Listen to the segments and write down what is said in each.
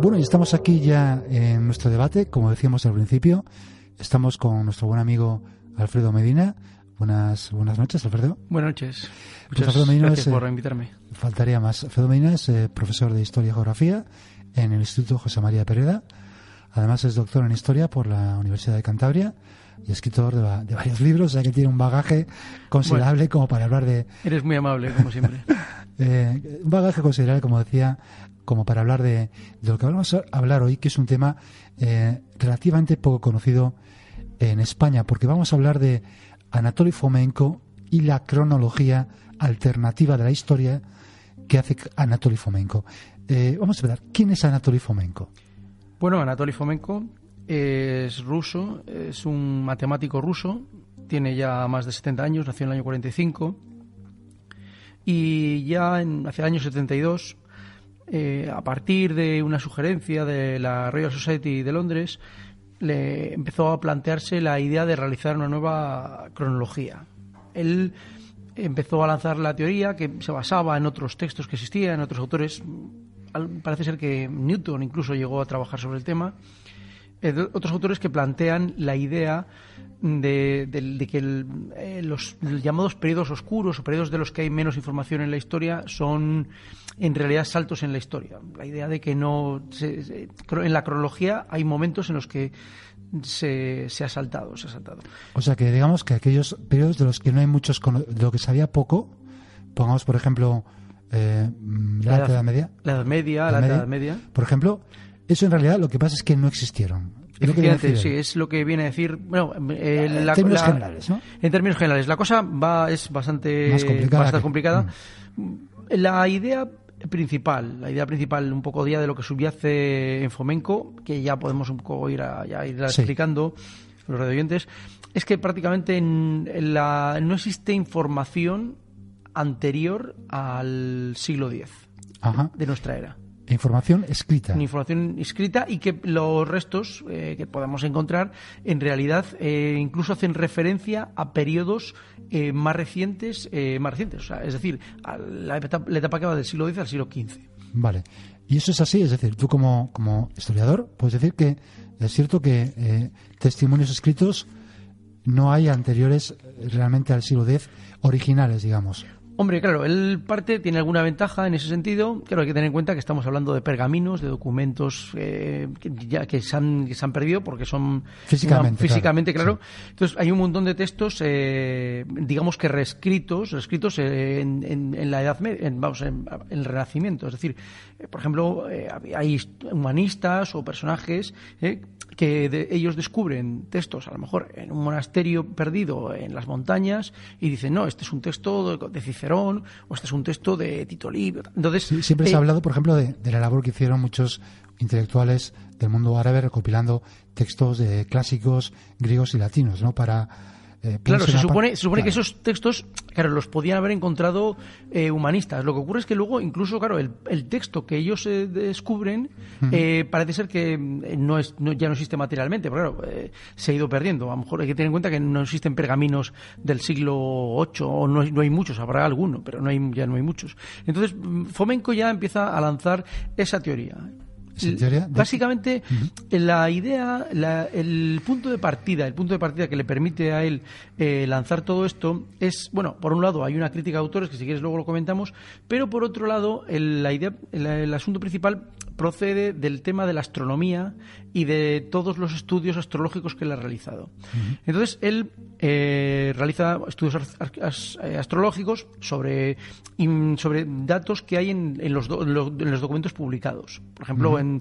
Bueno, y estamos aquí ya en nuestro debate, como decíamos al principio, estamos con nuestro buen amigo Alfredo Medina. Buenas, buenas noches, Alfredo. Buenas noches. Pues Muchas gracias por eh, invitarme. Faltaría más. Alfredo Medina es eh, profesor de Historia y Geografía en el Instituto José María Pereda. Además es doctor en Historia por la Universidad de Cantabria y escritor de, varios libros, ya que tiene un bagaje considerable como para hablar de... Eres muy amable, como siempre. Eh, un bagaje considerable, como decía, como para hablar de, lo que vamos a hablar hoy, que es un tema eh, relativamente poco conocido en España, porque vamos a hablar de Anatoly Fomenko y la cronología alternativa de la historia que hace Anatoly Fomenko. Eh, vamos a ver, ¿quién es Anatoly Fomenko? Bueno, Anatoly Fomenko es ruso, es un matemático ruso, tiene ya más de 70 años, nació en el año 45 y ya en, hacia el año 72 eh, a partir de una sugerencia de la Royal Society de Londres, le empezó a plantearse la idea de realizar una nueva cronología. Él empezó a lanzar la teoría que se basaba en otros textos que existían, en otros autores. Parece ser que Newton incluso llegó a trabajar sobre el tema eh, otros autores que plantean la idea de, que eh, los, llamados periodos oscuros o periodos de los que hay menos información en la historia son en realidad saltos en la historia. La idea de que no. en la cronología hay momentos en los que se, ha saltado, se ha saltado. O sea que digamos que aquellos periodos de los que no hay muchos, de lo que sabía poco, pongamos por ejemplo eh, mm, la, edad, Media. La Edad Media, la, edad media. Por ejemplo, eso en realidad lo que pasa es que no existieron. Lo sí, es lo que viene a decir. Eh, en términos generales, ¿no? En términos generales, la cosa va es bastante complicada. complicada. Mm. La idea principal, la idea principal, un poco día de lo que subyace en Fomenco, que ya podemos un poco ir a, ir explicando los radioyentes, es que prácticamente no existe información anterior al siglo X de nuestra era. Información escrita. Información escrita y que los restos eh, que podamos encontrar en realidad eh, incluso hacen referencia a periodos eh, más recientes, más recientes, o sea, es decir, a la etapa, la etapa que va del siglo X al siglo XV. Vale. Y eso es así, es decir, tú como, como historiador puedes decir que es cierto que testimonios escritos no hay anteriores realmente al siglo X originales, digamos. Hombre, claro, el parte tiene alguna ventaja en ese sentido. Claro, hay que tener en cuenta que estamos hablando de pergaminos, de documentos eh, que, ya, que, se han, perdido porque son físicamente, físicamente claro. Entonces hay un montón de textos, eh, digamos que reescritos, reescritos en, la Edad en, vamos, en, el Renacimiento. Es decir, eh, por ejemplo, hay humanistas o personajes que de, ellos descubren textos, a lo mejor en un monasterio perdido en las montañas, y dicen, no, este es un texto de Cicerón o este es un texto de Tito Livio. Entonces, siempre se eh, ha hablado, por ejemplo, de, de, la labor que hicieron muchos intelectuales del mundo árabe recopilando textos de clásicos griegos y latinos, ¿no? Para eh, claro, se supone, supone que esos textos, claro, los podían haber encontrado eh, humanistas. Lo que ocurre es que luego, incluso, claro, el, texto que ellos eh, descubren parece ser que no es, ya no existe materialmente, pero claro, se ha ido perdiendo. A lo mejor hay que tener en cuenta que no existen pergaminos del siglo VIII, o no, hay muchos, habrá alguno, pero no hay, ya no hay muchos. Entonces, mm, Fomenko ya empieza a lanzar esa teoría. Básicamente, la idea, el punto de partida, el punto de partida que le permite a él eh, lanzar todo esto es, bueno, por un lado hay una crítica de autores, que si quieres luego lo comentamos, pero por otro lado, la idea, el asunto principal procede del tema de la astronomía y de todos los estudios astrológicos que él ha realizado. Entonces, él eh, realiza estudios eh, astrológicos sobre, sobre datos que hay en, los, en los, documentos publicados. Por ejemplo, en,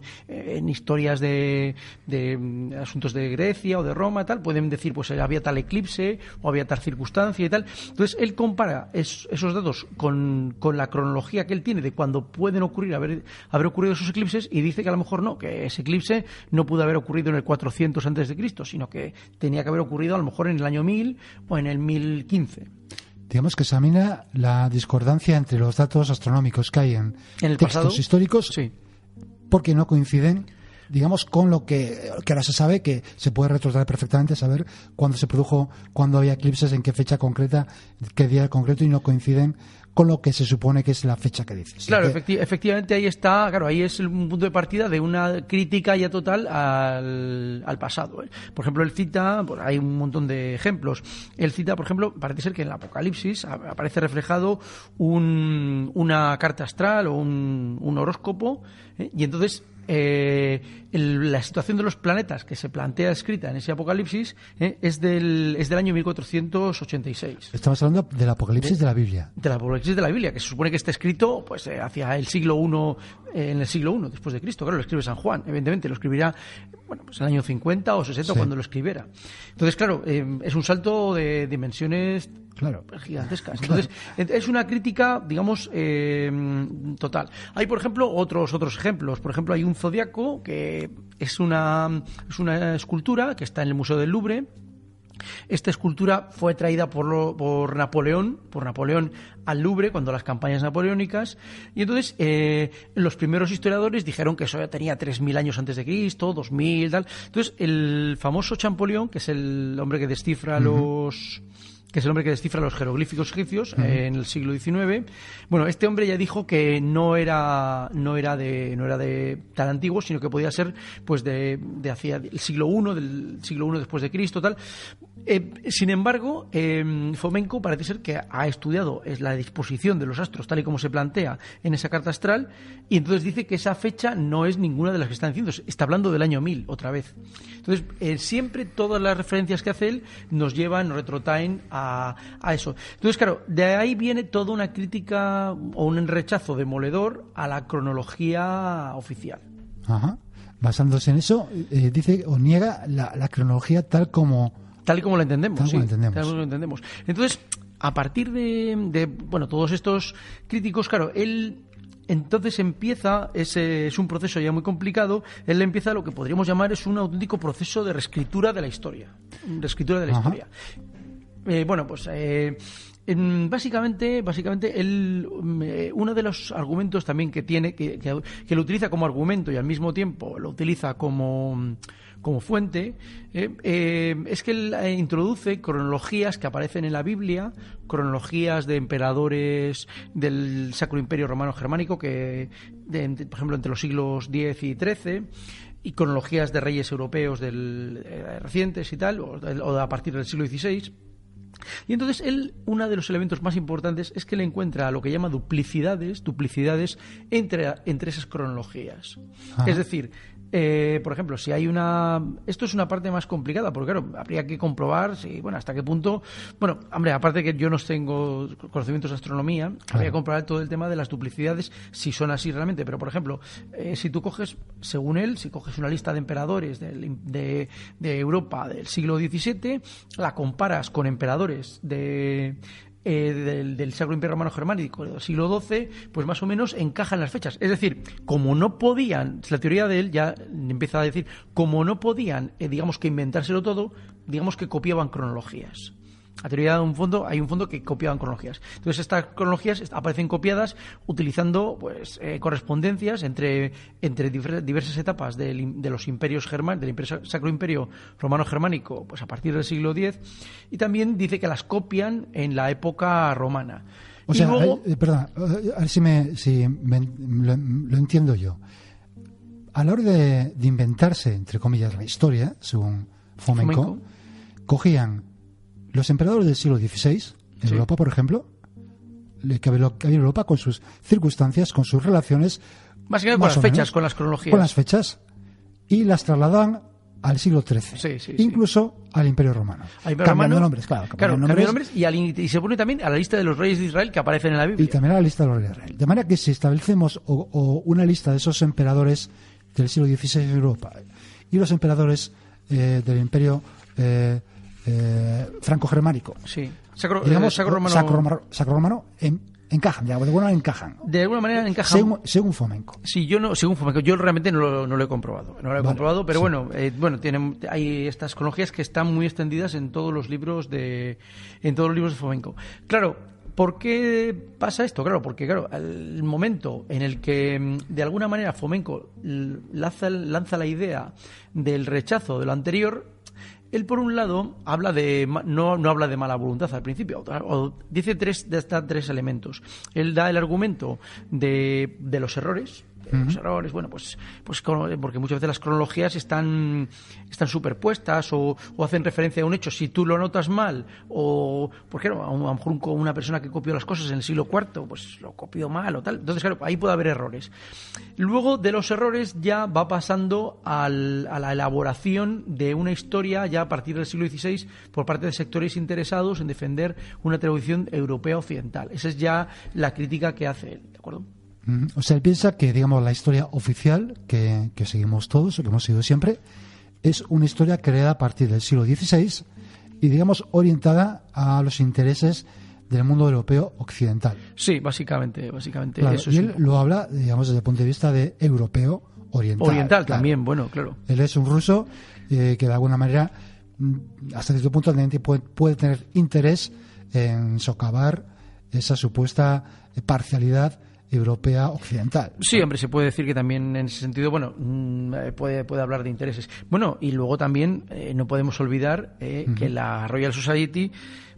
historias de, mm, asuntos de Grecia o de Roma, tal, pueden decir, pues eh, había tal eclipse o había tal circunstancia y tal. Entonces, él compara esos datos con, la cronología que él tiene de cuando pueden ocurrir, haber, haber ocurrido esos eclipses y dice que a lo mejor no, que ese eclipse no pudo haber ocurrido en el 400 antes de Cristo, sino que tenía que haber ocurrido a lo mejor en el año 1000 o en el 1015. Digamos que examina la discordancia entre los datos astronómicos que hay en, el textos históricos, sí. porque no coinciden digamos, con lo que, ahora se sabe, que se puede retrotraer perfectamente, saber cuándo se produjo, cuándo había eclipses, en qué fecha concreta, qué día concreto, y no coinciden con lo que se supone que es la fecha que dice Claro, efectivamente ahí está, claro, ahí es un punto de partida de una crítica ya total al, pasado. ¿eh? Por ejemplo, el cita, pues, hay un montón de ejemplos. El cita, por ejemplo, parece ser que en el Apocalipsis aparece reflejado una carta astral o un, horóscopo, ¿eh? y entonces eh, la situación de los planetas que se plantea escrita en ese apocalipsis eh, es, del, es del año 1486. Estamos hablando del apocalipsis de, la Biblia. Del apocalipsis de la Biblia, que se supone que está escrito pues eh, hacia el siglo eh, en el siglo I después de Cristo. Claro, lo escribe San Juan, evidentemente, lo escribirá bueno, pues en el año 50 o 60 cuando lo escribiera. Entonces, claro, eh, es un salto de dimensiones gigantescas. Entonces, es una crítica, digamos, eh, total. Hay, por ejemplo, otros, otros ejemplos. Por ejemplo, hay un zodiaco que es una, es una escultura que está en el Museo del Louvre esta escultura fue traída por, por, Napoleón, por Napoleón al Louvre cuando las campañas napoleónicas. Y entonces eh, los primeros historiadores dijeron que eso ya tenía 3.000 años antes de Cristo, 2.000, tal. Entonces el famoso Champollion, que es el hombre que descifra los que es el hombre que descifra los jeroglíficos egipcios eh, en el siglo XIX. Bueno, este hombre ya dijo que no era, no era, de, no era de tan antiguo, sino que podía ser pues de, hacia el siglo I, del siglo I después de Cristo, tal. Eh, sin embargo, eh, em, Fomenko parece ser que ha estudiado la disposición de los astros tal y como se plantea en esa carta astral, y entonces dice que esa fecha no es ninguna de las que están diciendo. Está hablando del año 1000, otra vez. Entonces, eh, siempre todas las referencias que hace él nos llevan, nos retrotraen a a, eso. Entonces, claro, de ahí viene toda una crítica o un rechazo demoledor a la cronología oficial. Basándose en eso, eh, dice o niega la, cronología tal como... Tal como la entendemos, tal como entendemos. entendemos. Entonces, a partir de, bueno, todos estos críticos, claro, él entonces empieza, ese, es un proceso ya muy complicado, él empieza lo que podríamos llamar es un auténtico proceso de reescritura de la historia. Reescritura de la historia. Eh, bueno, pues eh, básicamente, básicamente mm, eh, uno de los argumentos también que tiene, que, que, lo utiliza como argumento y al mismo tiempo lo utiliza como, fuente, es que él introduce cronologías que aparecen en la Biblia, cronologías de emperadores del Sacro Imperio Romano Germánico, que, por ejemplo, entre los siglos X y XIII y cronologías de reyes europeos del, recientes y tal, o a partir del siglo XVI y entonces él, uno de los elementos más importantes es que le encuentra lo que llama duplicidades, duplicidades entre, esas cronologías. Es decir, eh, por ejemplo, si hay una. Esto es una parte más complicada, porque claro, habría que comprobar si, bueno, hasta qué punto. Bueno, hombre, aparte que yo no tengo conocimientos de astronomía, habría que comprobar todo el tema de las duplicidades, si son así realmente. Pero, por ejemplo, eh, si tú coges, según él, si coges una lista de emperadores de Europa del siglo XVII, la comparas con emperadores de eh, del, Sacro Imperio Romano Germánico del siglo XII, pues más o menos encajan las fechas. Es decir, como no podían, la teoría de él ya empieza a decir, como no podían, eh, digamos que inventárselo todo, digamos que copiaban cronologías teoría de un fondo, hay un fondo que copiaban cronologías. Entonces estas cronologías aparecen copiadas utilizando pues eh, correspondencias entre, entre diversas etapas del, de los imperios del Sacro Imperio Romano Germánico, pues a partir del siglo X, y también dice que las copian en la época romana. O sea, eh, eh, a ver si, me, lo, entiendo yo. A la hora de, inventarse, entre comillas, la historia, según Fomenko cogían los emperadores del siglo XVI, en Europa, por ejemplo, que había en Europa con sus circunstancias, con sus relaciones. Más con las fechas, con las cronologías. Con las fechas. Y las trasladan al siglo XIII. incluso al Imperio Romano. cambiando nombres, claro. cambiando nombres, y, se pone también a la lista de los reyes de Israel que aparecen en la Biblia. Y también a la lista de los reyes de Israel. De manera que si establecemos o, una lista de esos emperadores del siglo XVI en Europa y los emperadores eh, del Imperio eh, eh, franco-germánico. Sí, sacro, eh, Digamos, sacro romano. Sacro -romano, encajan, de alguna manera encajan. De alguna manera encajan. Según, Fomenco. Sí, yo no, según Fomenco, yo realmente no lo, he comprobado. No lo he comprobado, pero bueno, eh, bueno, tienen, hay estas cronologías que están muy extendidas en todos los libros de, en todos los libros de Fomenco. Claro, ¿Por qué pasa esto? Claro, porque claro, el momento en el que mm, de alguna manera Fomenco lanza, lanza la idea del rechazo de lo anterior, él, por un lado, habla de, no, no habla de mala voluntad al principio, o dice tres, hasta tres elementos. Él da el argumento de, de los errores, los errores, bueno, pues, pues porque muchas veces las cronologías están, superpuestas o, hacen referencia a un hecho. Si tú lo notas mal, o, ¿por A lo mejor una persona que copió las cosas en el siglo IV, pues lo copió mal o tal. Entonces, claro, ahí puede haber errores. Luego de los errores ya va pasando a la elaboración de una historia ya a partir del siglo XVI por parte de sectores interesados en defender una tradición europea occidental. Esa es ya la crítica que hace él, ¿de acuerdo? O sea, él piensa que, digamos, la historia oficial que, seguimos todos, que hemos seguido siempre, es una historia creada a partir del siglo XVI y, digamos, orientada a los intereses del mundo europeo occidental. Sí, básicamente, básicamente Y él lo habla, digamos, desde el punto de vista de europeo oriental. Oriental también, bueno, claro. Él es un ruso eh, que de alguna manera, mm, hasta cierto punto, puede, puede tener interés en socavar esa supuesta parcialidad europea occidental. Sí, hombre, se puede decir que también en ese sentido, bueno, mm, eh, puede, puede hablar de intereses. Bueno, y luego también eh, no podemos olvidar eh, que la Royal Society,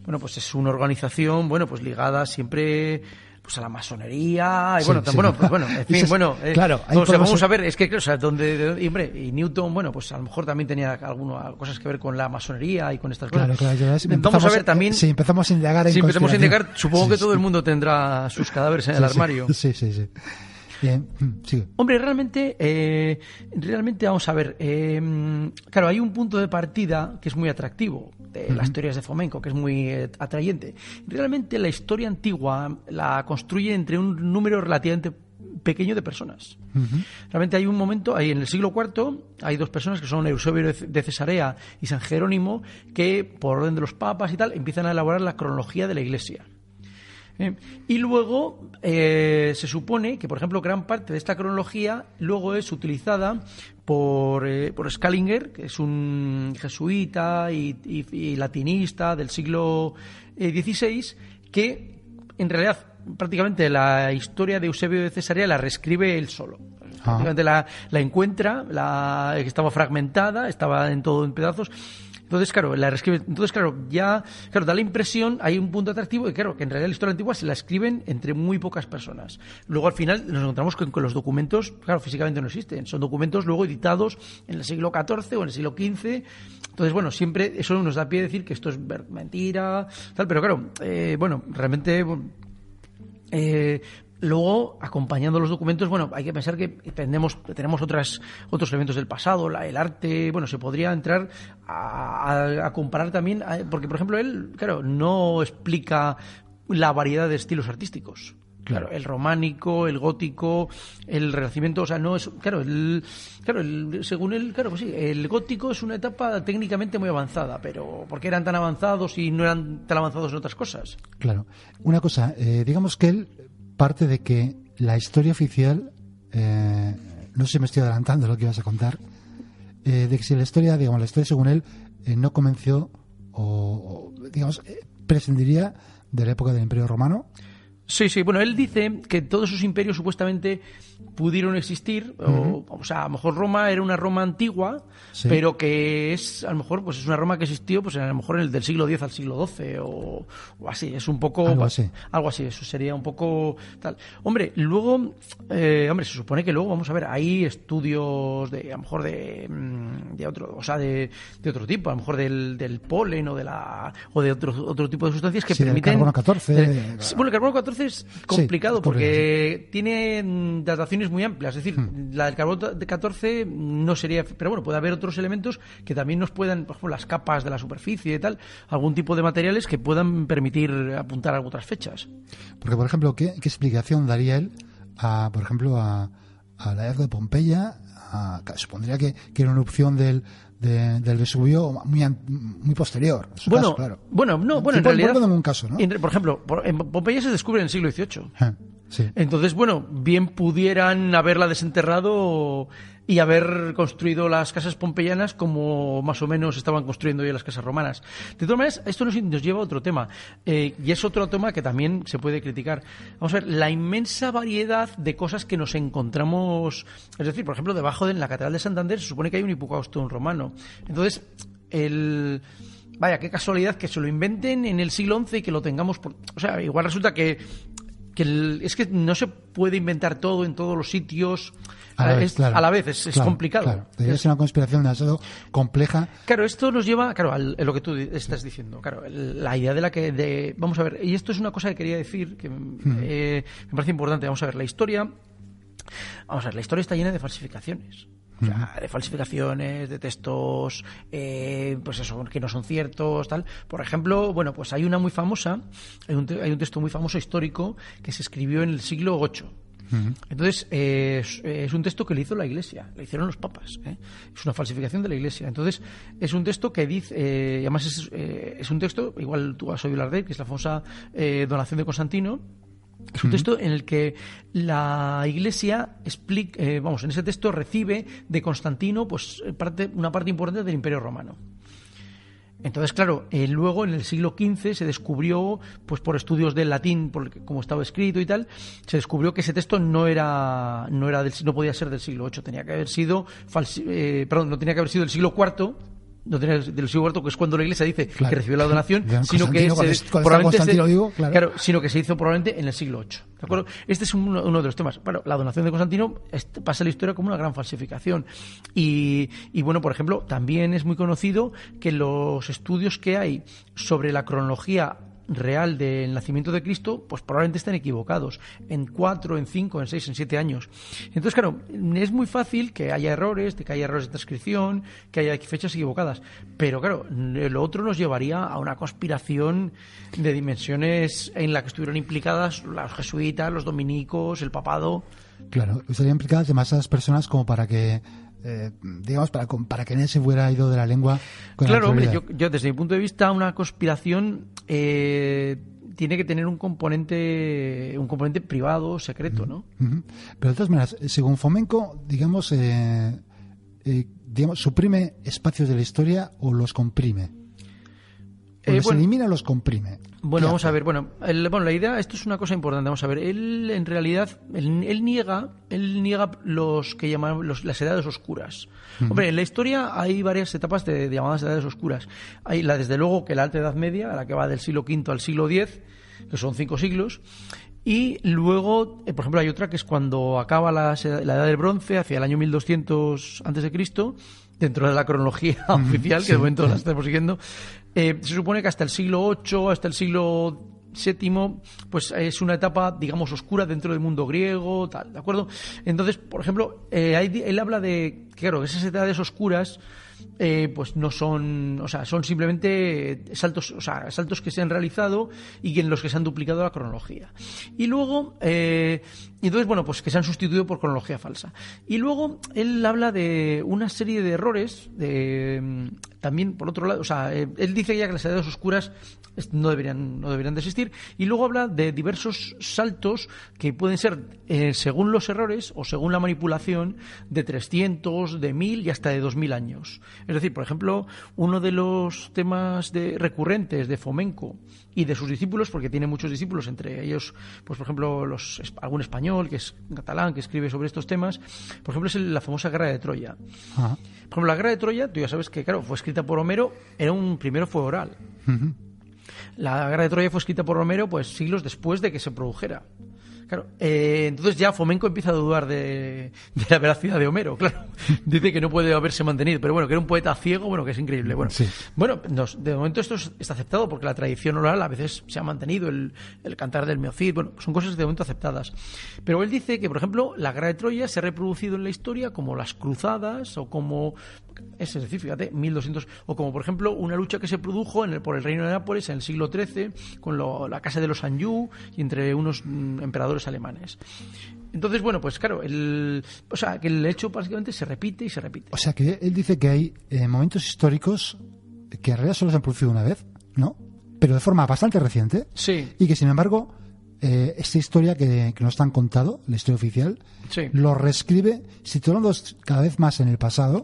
bueno, pues es una organización, bueno, pues ligada siempre pues a la masonería y bueno, bueno, pues bueno, en fin, bueno, eh, claro, vamos a ver, es que o sea, donde hombre, y Newton, bueno, pues a lo mejor también tenía algunas cosas que ver con la masonería y con estas claro, cosas. Claro, vamos a ver también si empezamos a indagar si empezamos a indagar, supongo que todo el mundo tendrá sus cadáveres en el armario. sí, sí, sí. Mm, Hombre, realmente, eh, realmente vamos a ver. Em, claro, hay un punto de partida que es muy atractivo de las historias de fomenco que es muy eh, atrayente. Realmente la historia antigua la construye entre un número relativamente pequeño de personas. Realmente hay un momento, ahí en el siglo IV, hay dos personas que son Eusebio de Cesarea y San Jerónimo, que por orden de los papas y tal empiezan a elaborar la cronología de la Iglesia. Eh, y luego eh, se supone que, por ejemplo, gran parte de esta cronología luego es utilizada por, eh, Skalinger, que es un jesuita y, y latinista del siglo XVI, que en realidad prácticamente la historia de Eusebio de Cesarea la reescribe él solo. Prácticamente la, encuentra, la, estaba fragmentada, estaba en todo en pedazos. Entonces, claro, la Entonces, claro, ya, claro, da la impresión, hay un punto atractivo, y claro, que en realidad la historia antigua se la escriben entre muy pocas personas. Luego, al final, nos encontramos con que los documentos, claro, físicamente no existen. Son documentos luego editados en el siglo XIV o en el siglo XV. Entonces, bueno, siempre eso nos da pie a decir que esto es mentira, tal, pero claro, eh, bueno, realmente. Eh, Luego, acompañando los documentos, bueno, hay que pensar que tenemos, tenemos otras, otros elementos del pasado, la, el arte, bueno, se podría entrar a, comparar también, porque por ejemplo él, claro, no explica la variedad de estilos artísticos. Claro, el románico, el gótico, el renacimiento, o sea, no es. Claro, el, claro el, según él, claro, pues sí, el gótico es una etapa técnicamente muy avanzada, pero ¿por qué eran tan avanzados y no eran tan avanzados en otras cosas? Claro. Una cosa, eh, digamos que él parte de que la historia oficial, eh, no sé si me estoy adelantando lo que ibas a contar, eh, de que si la historia, digamos, la historia según él, eh, no comenzó o, o digamos, prescindiría de la época del Imperio Romano Sí, sí, bueno, él dice que todos esos imperios supuestamente pudieron existir, o, sea, a lo mejor Roma era una Roma antigua, pero que es, a lo mejor, pues es una Roma que existió, pues a lo mejor en el del siglo X al siglo XII o, así, es un poco... Algo así. eso sería un poco tal. Hombre, luego, eh, hombre, se supone que luego, vamos a ver, hay estudios de, a lo mejor de, mm, otro, o sea, de, otro tipo, a lo mejor del, polen o de la, o de otro, otro tipo de sustancias que permiten... carbono 14. bueno, el carbono 14 es complicado porque tiene dataciones muy amplias. Es decir, hmm. la del carbón de 14 no sería. Pero bueno, puede haber otros elementos que también nos puedan, por ejemplo, las capas de la superficie y tal, algún tipo de materiales que puedan permitir apuntar a otras fechas. Porque, por ejemplo, ¿qué, explicación daría él, a, por ejemplo, a, a la de Pompeya supondría que, que, era una opción del, del Vesubio muy, muy posterior. Bueno, bueno, no, bueno, en realidad. Por, un caso, ¿no? por ejemplo, en Pompeya se descubre en el siglo XVIII. Ah, Entonces, bueno, bien pudieran haberla desenterrado y haber construido las casas pompeyanas como más o menos estaban construyendo hoy las casas romanas. De todas maneras, esto nos, lleva a otro tema, eh, y es otro tema que también se puede criticar. Vamos a ver, la inmensa variedad de cosas que nos encontramos, es decir, por ejemplo, debajo de la Catedral de Santander se supone que hay un hipocausto romano. Entonces, el... Vaya, qué casualidad que se lo inventen en el siglo XI y que lo tengamos por... O sea, igual resulta que es que no se puede inventar todo en todos los sitios. A la vez, es, complicado. Claro. Es una conspiración demasiado compleja. Claro, esto nos lleva, claro, a lo que tú estás diciendo. Claro, la idea de la que, vamos a ver, y esto es una cosa que quería decir que hmm. eh, me parece importante. Vamos a ver, la historia, vamos a ver, la historia está llena de falsificaciones. Hmm. de falsificaciones, de textos, eh, pues eso, que no son ciertos, tal. Por ejemplo, bueno, pues hay una muy famosa, hay un, hay un texto muy famoso histórico que se escribió en el siglo VIII entonces, eh, es, un texto que le hizo la Iglesia, le hicieron los papas. ¿eh? Es una falsificación de la Iglesia. Entonces, es un texto que dice, eh, además eh, es, un texto, igual tú has oído hablar de que es la famosa donación de Constantino, es un texto en el que la Iglesia explica, vamos, en ese texto recibe de Constantino, pues parte, una parte importante del Imperio Romano. Entonces, claro, eh, luego en el siglo XV se descubrió, pues por estudios del latín, por como estaba escrito y tal, se descubrió que ese texto no era, no era del, no podía ser del siglo VIII, tenía que haber sido, eh, perdón, no tenía que haber sido del siglo IV no del siglo que es cuando la Iglesia dice que recibió la donación, sino que se, claro. sino que se hizo probablemente en el siglo VIII. ¿de acuerdo? Este es uno, de los temas. Bueno, la donación de Constantino pasa a la historia como una gran falsificación. Y, y, bueno, por ejemplo, también es muy conocido que los estudios que hay sobre la cronología real del nacimiento de Cristo, pues probablemente estén equivocados en cuatro, en cinco, en seis, en siete años. Entonces, claro, es muy fácil que haya errores, de que haya errores de transcripción, que haya fechas equivocadas, pero claro, lo otro nos llevaría a una conspiración de dimensiones en la que estuvieron implicadas los jesuitas, los dominicos, el papado. Claro, estarían implicadas demasiadas personas como para que eh, digamos, para, para que se hubiera ido de la lengua. claro, hombre, yo, desde mi punto de vista, una conspiración eh, tiene que tener un componente, un componente privado, secreto, ¿no? Pero de todas maneras, según Fomenco, digamos, eh, digamos, suprime espacios de la historia o los comprime. Eh, bueno, elimina los comprime? Bueno, vamos a ver. Bueno, bueno, la idea, esto es una cosa importante. Vamos a ver. Él, en realidad, él, niega, él niega los que llaman las edades oscuras. Hombre, en la historia hay varias etapas de, llamadas edades oscuras. Hay la, desde luego, que la alta edad media, la que va del siglo V al siglo X, que son cinco siglos. Y luego, eh, por ejemplo, hay otra que es cuando acaba la, la edad del bronce, hacia el año 1200 antes de Cristo, dentro de la cronología oficial, que de momento la estamos siguiendo, eh, se supone que hasta el siglo VIII, hasta el siglo VII, pues es una etapa, digamos, oscura dentro del mundo griego, tal, ¿de acuerdo? Entonces, por ejemplo, eh, él habla de, claro, esas edades oscuras, eh, pues no son, o sea, son simplemente saltos, o sea, saltos que se han realizado y en los que se han duplicado la cronología. Y luego, entonces, bueno, pues que se han sustituido por cronología falsa. Y luego él habla de una serie de errores de, también, por otro lado, o sea, eh, él dice ya que las edades oscuras no deberían, no deberían de existir, y luego habla de diversos saltos que pueden ser, eh, según los errores o según la manipulación, de 300, de 1000 y hasta de 2000 años. Es decir, por ejemplo, uno de los temas de, recurrentes de Fomenco y de sus discípulos, porque tiene muchos discípulos, entre ellos, pues por ejemplo, los, algún español que es catalán, que escribe sobre estos temas. Por ejemplo, es la famosa Guerra de Troya. Por ejemplo, la Guerra de Troya, tú ya sabes que, claro, fue escrita por Homero, era un primero fue oral. La Guerra de Troya fue escrita por Homero pues siglos después de que se produjera. Claro, eh, entonces ya Fomenco empieza a dudar de, la veracidad de Homero, claro. Dice que no puede haberse mantenido, pero bueno, que era un poeta ciego, bueno, que es increíble. Bueno, bueno de momento esto está aceptado porque la tradición oral a veces se ha mantenido, el, cantar del Meocid, bueno, son cosas de momento aceptadas. Pero él dice que, por ejemplo, la guerra de Troya se ha reproducido en la historia como las cruzadas o como es decir, fíjate, 1200, o como por ejemplo una lucha que se produjo por el reino de Nápoles en el siglo XIII con la casa de los Anjou y entre unos mm, emperadores alemanes. Entonces, bueno, pues claro, el, o sea, que el hecho básicamente se repite y se repite. O sea, que él dice que hay eh, momentos históricos que en realidad solo se han producido una vez, ¿no? Pero de forma bastante reciente. Sí. Y que sin embargo eh, esta historia que, que, nos han contado, la historia oficial, lo reescribe situándolos cada vez más en el pasado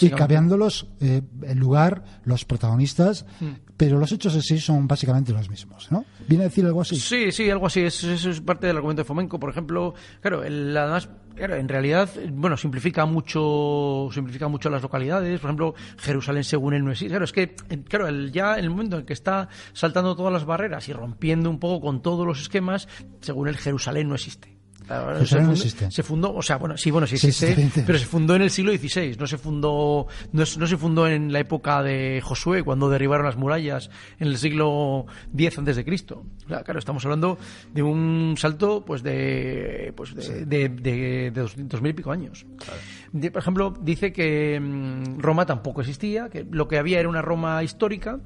y cambiándolos eh, el lugar, los protagonistas, mm. pero los hechos en sí son básicamente los mismos, ¿no? ¿Viene a decir algo así? Sí, sí, algo así. Eso es, es, parte del argumento de Fomenco, por ejemplo. Claro, el, además, en realidad, bueno, simplifica mucho, simplifica mucho las localidades. Por ejemplo, Jerusalén según él no existe. Claro, es que, claro, el, ya en el momento en que está saltando todas las barreras y rompiendo un poco con todos los esquemas, según él, Jerusalén no existe. Pues se, fundó, o sea, bueno, sí, bueno, sí existe, pero se fundó en el siglo XVI, no se fundó, no, se fundó en la época de Josué, cuando derribaron las murallas, en el siglo X antes de Cristo. claro, estamos hablando de un salto, pues, de, pues, de, mil y pico años. por ejemplo, dice que mm, Roma tampoco existía, que lo que había era una Roma histórica,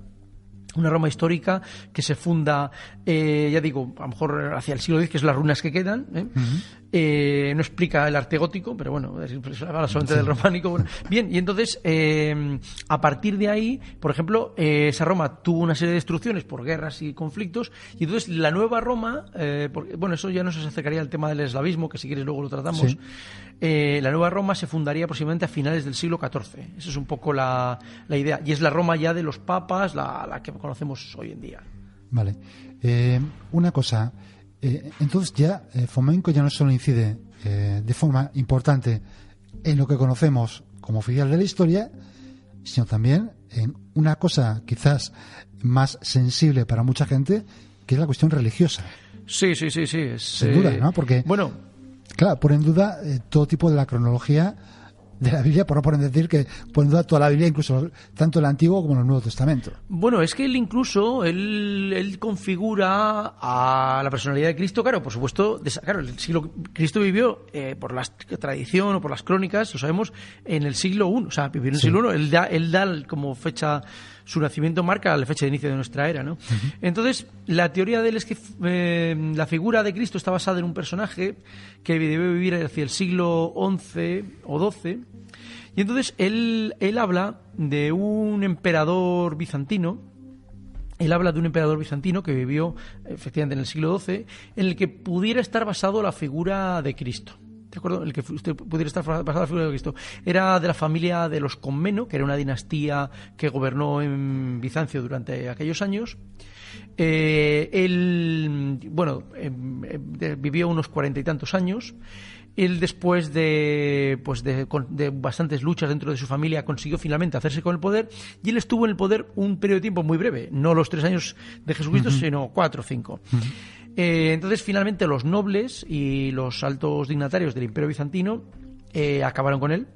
una Roma histórica que se funda, eh, ya digo, a lo mejor hacia el siglo X, que es las runas que quedan, ¿eh? Eh, no explica el arte gótico, pero bueno, la solamente del románico. Bien, y entonces, em, a partir de ahí, por ejemplo, eh, esa Roma tuvo una serie de destrucciones por guerras y conflictos, y entonces la nueva Roma, eh, porque, bueno, eso ya se acercaría al tema del eslavismo, que si quieres luego lo tratamos, la nueva Roma se fundaría aproximadamente a finales del siglo XIV. Esa es un poco la, idea, y es la Roma ya de los papas, la, la que conocemos hoy en día. Vale. una cosa. Eh, entonces ya Fomenko eh, Fomenco ya no solo incide eh, de forma importante en lo que conocemos como oficial de la historia, sino también en una cosa quizás más sensible para mucha gente, que es la cuestión religiosa. Sí, sí, sí, sí. Es, duda, ¿no? Porque, bueno, claro, pone en duda todo tipo de la cronología de la Biblia, por no poner decir que pone duda toda la Biblia, incluso tanto el Antiguo como el Nuevo Testamento. Bueno, es que él incluso, él, configura a la personalidad de Cristo, claro, por supuesto, de, claro, el siglo, Cristo vivió eh, por la tradición o por las crónicas, lo sabemos, en el siglo I, o sea, vivió en el siglo I, él da, él da como fecha su nacimiento marca la fecha de inicio de nuestra era. ¿no? Entonces, la teoría de él es que eh, la figura de Cristo está basada en un personaje que debe vivir hacia el siglo XI o XII. Y entonces él, él habla de un emperador bizantino, él habla de un emperador bizantino que vivió efectivamente en el siglo XII, en el que pudiera estar basado la figura de Cristo el que usted pudiera estar en la figura de Cristo. Era de la familia de los Conmeno, que era una dinastía que gobernó en Bizancio durante aquellos años. Eh, él, bueno, em, em, vivió unos cuarenta y tantos años. Él después de, pues de, bastantes luchas dentro de su familia consiguió finalmente hacerse con el poder y él estuvo en el poder un periodo de tiempo muy breve, no los tres años de Jesucristo, sino cuatro o cinco. Eh, entonces, finalmente, los nobles y los altos dignatarios del Imperio Bizantino eh, acabaron con él.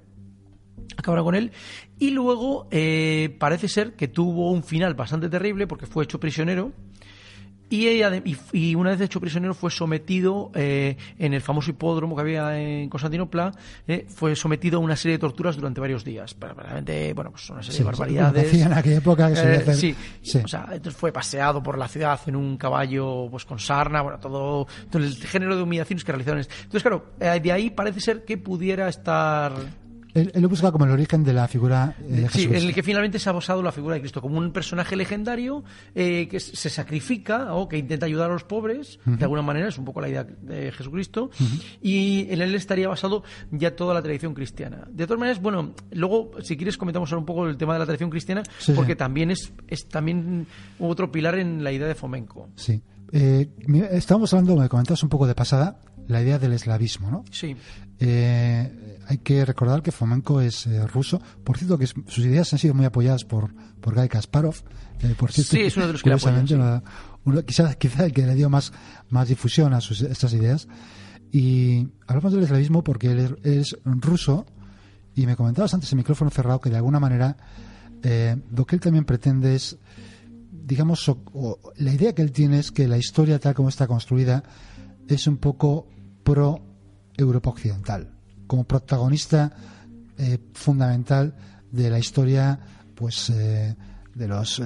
Acabaron con él. Y luego eh, parece ser que tuvo un final bastante terrible porque fue hecho prisionero y, ella, y, una vez hecho prisionero fue sometido eh, en el famoso hipódromo que había en Constantinopla, eh, fue sometido a una serie de torturas durante varios días. Realmente, bueno, pues una serie sí, de barbaridades. en aquella época eh, Sí, O sea, entonces fue paseado por la ciudad en un caballo pues con sarna, bueno, todo, todo el género de humillaciones que realizaron. Entonces, claro, de ahí parece ser que pudiera estar él, lo busca como el origen de la figura eh, de Sí, en el que finalmente se ha basado la figura de Cristo, como un personaje legendario eh, que se sacrifica o que intenta ayudar a los pobres, de alguna manera, es un poco la idea de Jesucristo, y en él estaría basado ya toda la tradición cristiana. De todas maneras, bueno, luego, si quieres, comentamos ahora un poco el tema de la tradición cristiana, porque también es, también otro pilar en la idea de Fomenco. Sí. Eh, estábamos hablando, me comentabas un poco de pasada, la idea del eslavismo, ¿no? Sí. Hay que recordar que Fomenko es eh, ruso. Por cierto, que sus ideas han sido muy apoyadas por, por Guy Kasparov. Eh, por cierto, sí, es uno de los que quizá, el que le dio más, más difusión a estas ideas. Y hablamos del eslavismo porque er, él es ruso y me comentabas antes en micrófono cerrado que de alguna manera eh, lo que él también pretende es, digamos, la idea que él tiene es que la historia tal como está construida es un poco pro Europa Occidental como protagonista eh, fundamental de la historia pues eh, de los,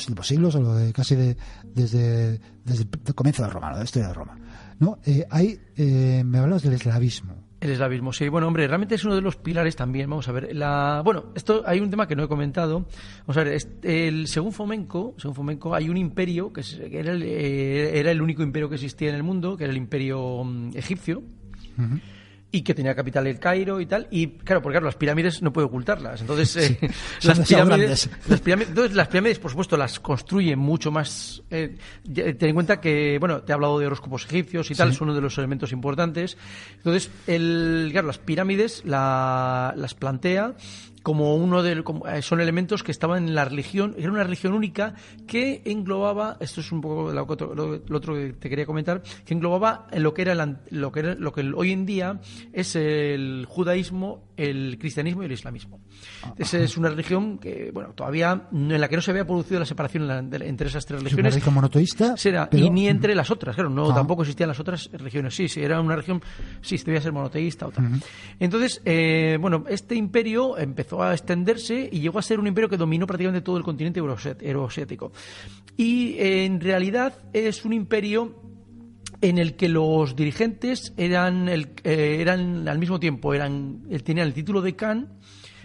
cinco siglos o de, casi de, desde, desde el comienzo de Roma, de la historia de Roma. ¿no? Eh, ahí eh, me hablas del eslavismo. El eslavismo, sí. Bueno, hombre, realmente es uno de los pilares también. Vamos a ver. La... Bueno, esto hay un tema que no he comentado. Vamos a ver. según Fomenco, según hay un imperio que, era el, único imperio que existía en el mundo, que era el imperio mm, egipcio y que tenía capital el Cairo y tal. Y claro, porque claro, las pirámides no puede ocultarlas. Entonces, eh, las, pirámides, las, pirámides, las pirámides, por supuesto, las construyen mucho más. Eh, eh, ten en cuenta que, bueno, te he hablado de horóscopos egipcios y tal, es uno de los elementos importantes. Entonces, el, claro, las pirámides las plantea como uno de como, eh, son elementos que estaban en la religión, era una religión única que englobaba, esto es un poco lo, otro que te quería comentar, que englobaba en lo que era, lo, que era lo que hoy en día es el judaísmo el cristianismo y el islamismo. Ah. Esa es una religión que, bueno, todavía en la que no se había producido la separación entre esas tres religiones. ¿Es monoteísta? Será, y ni entre las otras, no, ah. tampoco existían las otras religiones. Sí, sí, era una región, sí, este debía ser monoteísta o tal. Entonces, eh, bueno, este imperio empezó a extenderse y llegó a ser un imperio que dominó prácticamente todo el continente euroasiático. Y eh, en realidad es un imperio en el que los dirigentes eran, el, eh, eran al mismo tiempo eran, eh, tenían el título de Khan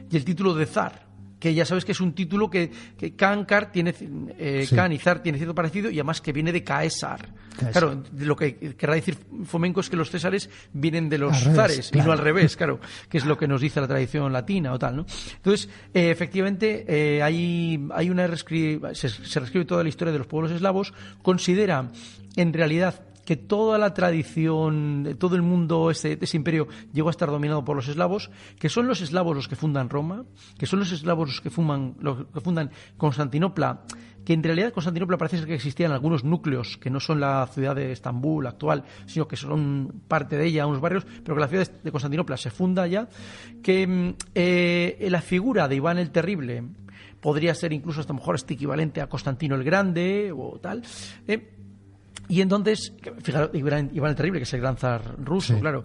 y el título de Zar que ya sabes que es un título que, que Khan, tiene, eh, y Zar tiene cierto parecido y además que viene de Caesar. Claro, lo que querrá decir Fomenco es que los Césares vienen de los Zares y no al revés, claro, que es lo que nos dice la tradición latina o tal, ¿no? Entonces, efectivamente, hay, hay una se, se reescribe toda la historia de los pueblos eslavos, considera en realidad que toda la tradición, todo el mundo, ese, este imperio llegó a estar dominado por los eslavos, que son los eslavos los que fundan Roma, que son los eslavos los que, que fundan Constantinopla, que en realidad Constantinopla parece ser que existían algunos núcleos, que no son la ciudad de Estambul actual, sino que son parte de ella, unos barrios, pero que la ciudad de Constantinopla se funda ya, que mm, eh, la figura de Iván el Terrible podría ser incluso hasta mejor este equivalente a Constantino el Grande o tal. Eh, y entonces, fijaros, Iván, el Terrible, que es el gran zar ruso, claro.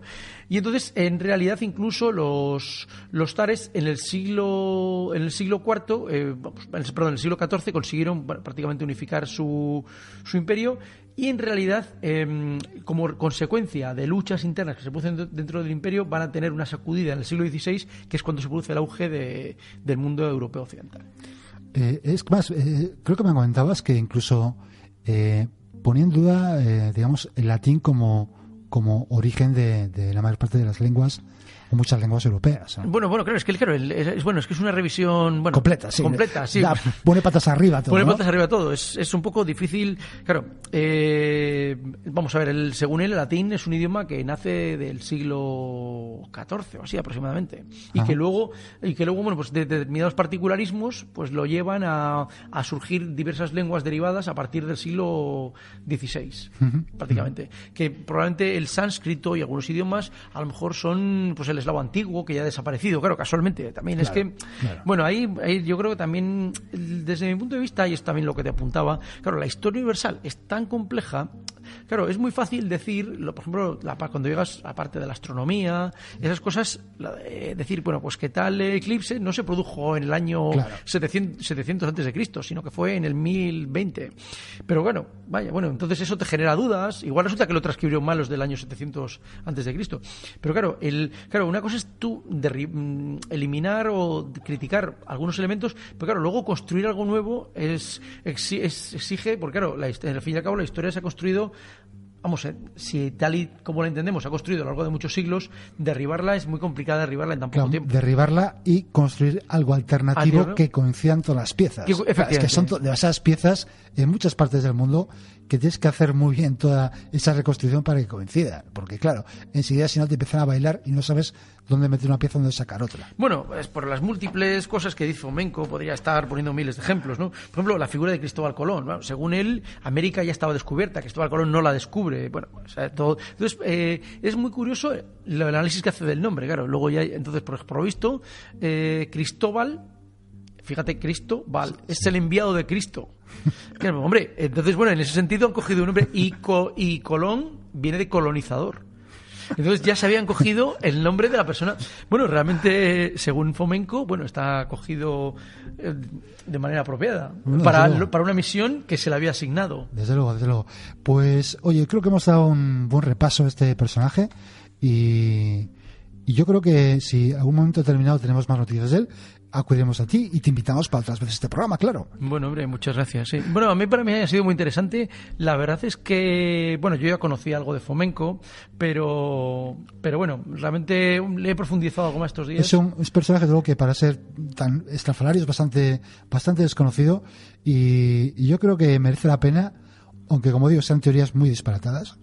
Y entonces, en realidad, incluso los, los tares en el siglo, en el siglo IV, eh, perdón, en el siglo XIV consiguieron prácticamente unificar su, su imperio y en realidad, em, como consecuencia de luchas internas que se producen dentro del imperio, van a tener una sacudida en el siglo XVI, que es cuando se produce el auge del mundo europeo occidental. Eh, es más, eh, creo que me comentabas que incluso eh, ponía en duda, eh, digamos, el latín como, como origen de, de, la mayor parte de las lenguas muchas lenguas europeas. Bueno, bueno, claro, es que claro, es, bueno, es que es una revisión completa, sí. Completa, pone patas arriba todo. Pone patas arriba todo. Es, es, un poco difícil. Claro, eh, vamos a ver, el, según él, el latín es un idioma que nace del siglo XIV o así aproximadamente. Y que luego, y que luego, bueno, pues de, determinados particularismos, pues lo llevan a, surgir diversas lenguas derivadas a partir del siglo XVI, prácticamente. Que probablemente el sánscrito y algunos idiomas a lo mejor son pues el eslavo antiguo que ya ha desaparecido, claro, casualmente. También es que, bueno, ahí, yo creo que también, desde mi punto de vista, y es también lo que te apuntaba, claro, la historia universal es tan compleja. Claro, es muy fácil decir, por ejemplo, la, cuando llegas a parte de la astronomía, esas cosas, eh, decir, bueno, pues que tal eclipse no se produjo en el año 700, 700 antes de Cristo, sino que fue en el 1020. Pero bueno, vaya, bueno, entonces eso te genera dudas. Igual resulta que lo transcribieron los del año 700 antes de Cristo. Pero claro, el, claro, una cosa es tú mm, eliminar o criticar algunos elementos, pero claro, luego construir algo nuevo es, exige, porque claro, en al fin y al cabo la historia se ha construido vamos, eh, si tal y como la entendemos ha construido a lo largo de muchos siglos, derribarla es muy complicada derribarla en tan poco tiempo. Derribarla y construir algo alternativo que coincida en todas las piezas. es que son demasiadas piezas en muchas partes del mundo que tienes que hacer muy bien toda esa reconstrucción para que coincida. Porque claro, enseguida si no te empiezan a bailar y no sabes dónde meter una pieza, dónde sacar otra. Bueno, es por las múltiples cosas que dice Menco, podría estar poniendo miles de ejemplos, ¿no? Por ejemplo, la figura de Cristóbal Colón. según él, América ya estaba descubierta, Cristóbal Colón no la descubre bueno, o sea, Entonces, eh, es muy curioso el análisis que hace del nombre, claro. Luego ya, entonces, por, visto, eh, Cristóbal, fíjate, Cristóbal, es el enviado de Cristo. hombre, entonces, bueno, en ese sentido han cogido un nombre y, y Colón viene de colonizador. Entonces ya se habían cogido el nombre de la persona. Bueno, realmente, según Fomenco, bueno, está cogido eh, de manera apropiada para, para una misión que se le había asignado. Desde luego, desde luego. Pues, oye, creo que hemos dado un buen repaso a este personaje y, yo creo que si algún momento determinado tenemos más noticias de él, acudiremos a ti y te invitamos para otras veces este programa, claro. Bueno, hombre, muchas gracias. Bueno, a mí para mí ha sido muy interesante. La verdad es que, bueno, yo ya conocía algo de Fomenco, pero, pero bueno, realmente le he profundizado algo más estos días. Es un, personaje, creo que para ser tan estrafalario es bastante, bastante desconocido y, y yo creo que merece la pena, aunque como digo, sean teorías muy disparatadas.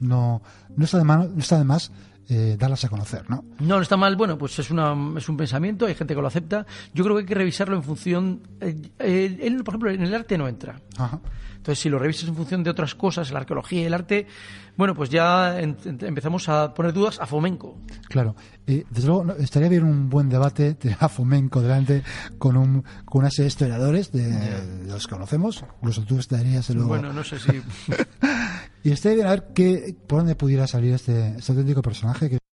No, no está de, mano, no está de más eh, darlas a conocer, ¿no? No, no está mal. Bueno, pues es, es un pensamiento, hay gente que lo acepta. Yo creo que hay que revisarlo en función... Eh, eh, por ejemplo, en el arte no entra. Entonces, si lo revisas en función de otras cosas, la arqueología, y el arte, bueno, pues ya empezamos a poner dudas a Fomenco. Claro. desde luego, estaría bien un buen debate de a Fomenco delante con, un, una historiadores de, los que conocemos. Incluso tú estarías... Bueno, no sé si... Y estoy de a ver qué, por dónde pudiera salir este, este auténtico personaje que